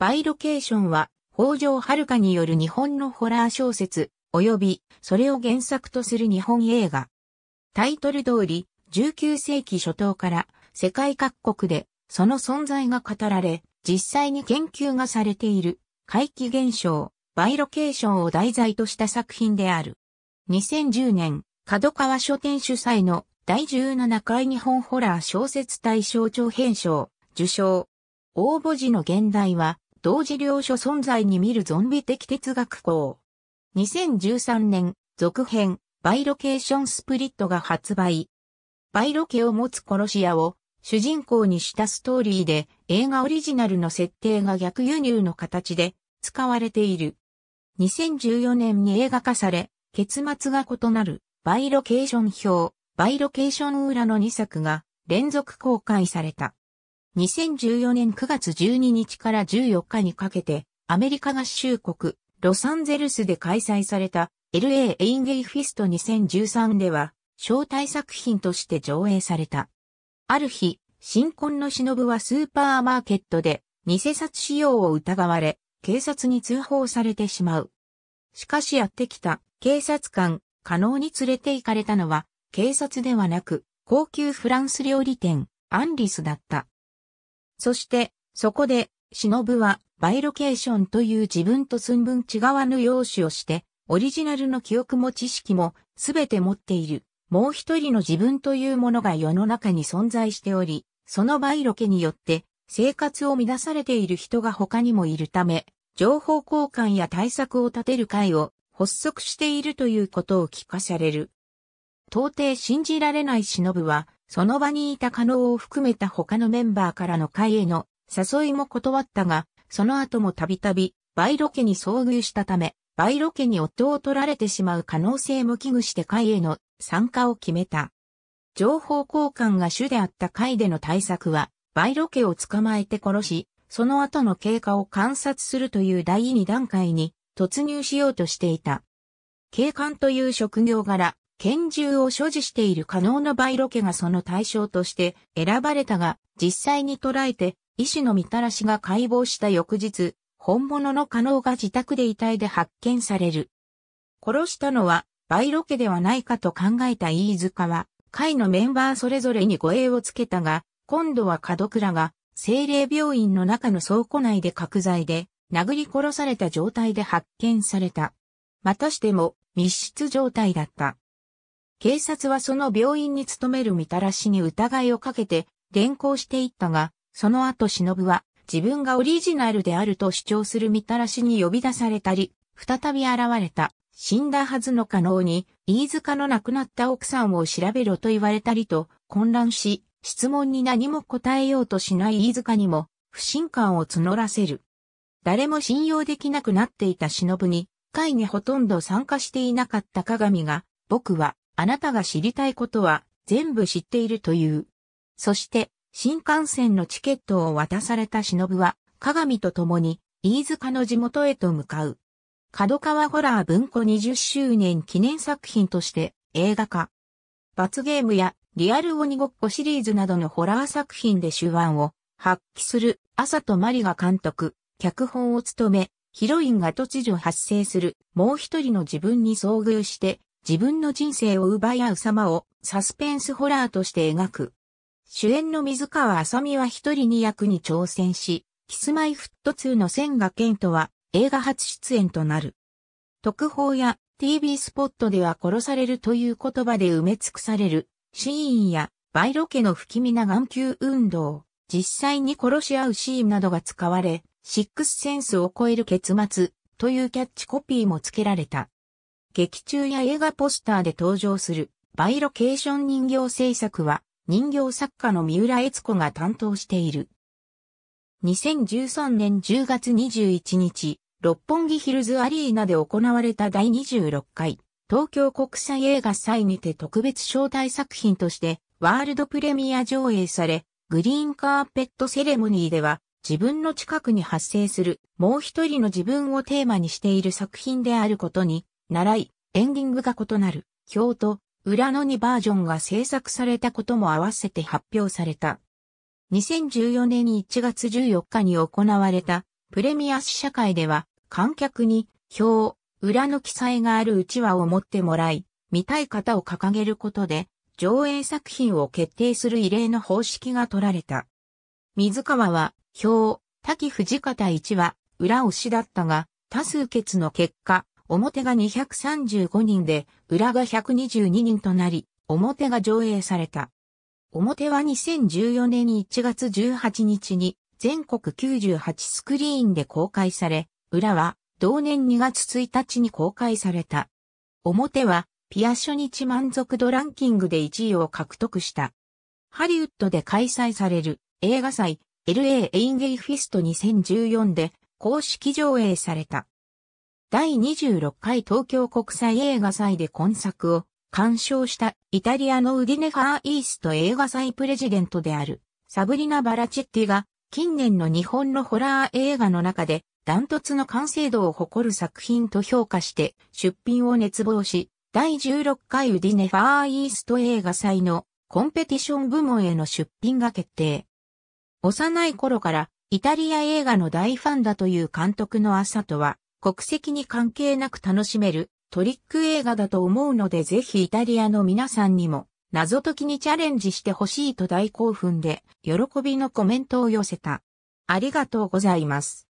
バイロケーションは、北条遥による日本のホラー小説、及び、それを原作とする日本映画。タイトル通り、19世紀初頭から、世界各国で、その存在が語られ、実際に研究がされている、怪奇現象、バイロケーションを題材とした作品である。2010年、角川書店主催の第17回日本ホラー小説大賞長編賞、受賞。応募時の現代は、同時領所存在に見るゾンビ的哲学校。2013年、続編、バイロケーションスプリットが発売。バイロケを持つ殺し屋を主人公にしたストーリーで映画オリジナルの設定が逆輸入の形で使われている。2014年に映画化され、結末が異なるバイロケーション表、バイロケーション裏の2作が連続公開された。2014年9月12日から14日にかけて、アメリカ合衆国、ロサンゼルスで開催された LA エインゲイフィスト2013では、招待作品として上映された。ある日、新婚の忍はスーパーマーケットで、偽札使用を疑われ、警察に通報されてしまう。しかしやってきた警察官、可能に連れて行かれたのは、警察ではなく、高級フランス料理店、アンリスだった。そして、そこで、忍は、バイロケーションという自分と寸分違わぬ容姿をして、オリジナルの記憶も知識も、すべて持っている。もう一人の自分というものが世の中に存在しており、そのバイロケによって生活を乱されている人が他にもいるため、情報交換や対策を立てる会を発足しているということを聞かされる。到底信じられない忍は、その場にいた加納を含めた他のメンバーからの会への誘いも断ったが、その後もたびたび、バイロ家に遭遇したため、バイロ家に夫を取られてしまう可能性も危惧して会への参加を決めた。情報交換が主であった会での対策は、バイロ家を捕まえて殺し、その後の経過を観察するという第2段階に突入しようとしていた。警官という職業柄、拳銃を所持している可能なバイロケがその対象として選ばれたが、実際に捉えて、医師のみたらしが解剖した翌日、本物の可能が自宅で遺体で発見される。殺したのは、バイロケではないかと考えた飯塚は、会のメンバーそれぞれに護衛をつけたが、今度は門倉が、精霊病院の中の倉庫内で角材で、殴り殺された状態で発見された。またしても、密室状態だった。警察はその病院に勤めるみたらしに疑いをかけて連行していったが、その後忍は自分がオリジナルであると主張するみたらしに呼び出されたり、再び現れた、死んだはずの可能に、飯塚の亡くなった奥さんを調べろと言われたりと混乱し、質問に何も答えようとしない飯塚にも不信感を募らせる。誰も信用できなくなっていた忍に、会にほとんど参加していなかった鏡が、僕はあなたが知りたいことは全部知っているという。そして、新幹線のチケットを渡された忍は、鏡と共に、飯塚の地元へと向かう。角川ホラー文庫20周年記念作品として映画化。罰ゲームやリアル鬼ごっこシリーズなどのホラー作品で手腕を発揮する朝とマリが監督、脚本を務め、ヒロインが突如発生するもう一人の自分に遭遇して自分の人生を奪い合う様をサスペンスホラーとして描く。主演の水川あさみは一人に役に挑戦し、キスマイフット2の千賀健とは映画初出演となる。特報や TV スポットでは殺されるという言葉で埋め尽くされるシーンやバイロ家の不気味な眼球運動、実際に殺し合うシーンなどが使われ、シックスセンスを超える結末というキャッチコピーも付けられた。劇中や映画ポスターで登場するバイロケーション人形制作は人形作家の三浦悦子が担当している。2013年10月21日、六本木ヒルズアリーナで行われた第26回東京国際映画祭にて特別招待作品としてワールドプレミア上映され、グリーンカーペットセレモニーでは自分の近くに発生するもう一人の自分をテーマにしている作品であることに習い、エンディングが異なる、表と裏の2バージョンが制作されたことも合わせて発表された。2014年1月14日に行われたプレミア試写会では観客に表、裏の記載があるうちわを持ってもらい、見たい方を掲げることで上映作品を決定する異例の方式が取られた。水川は表、滝藤方1話、裏推しだったが、多数決の結果、表が235人で、裏が122人となり、表が上映された。表は2014年1月18日に全国98スクリーンで公開され、裏は同年2月1日に公開された。表はピア初日満足度ランキングで1位を獲得した。ハリウッドで開催される映画祭 LA エインゲイフィスト2014で公式上映された。第26回東京国際映画祭で今作を鑑賞したイタリアのウディネファーイースト映画祭プレジデントであるサブリナ・バラチェッティが近年の日本のホラー映画の中でダントツの完成度を誇る作品と評価して出品を熱望し、第16回ウディネファーイースト映画祭のコンペティション部門への出品が決定。幼い頃からイタリア映画の大ファンだという監督のアサトは国籍に関係なく楽しめるトリック映画だと思うのでぜひイタリアの皆さんにも謎解きにチャレンジしてほしいと大興奮で喜びのコメントを寄せた。ありがとうございます。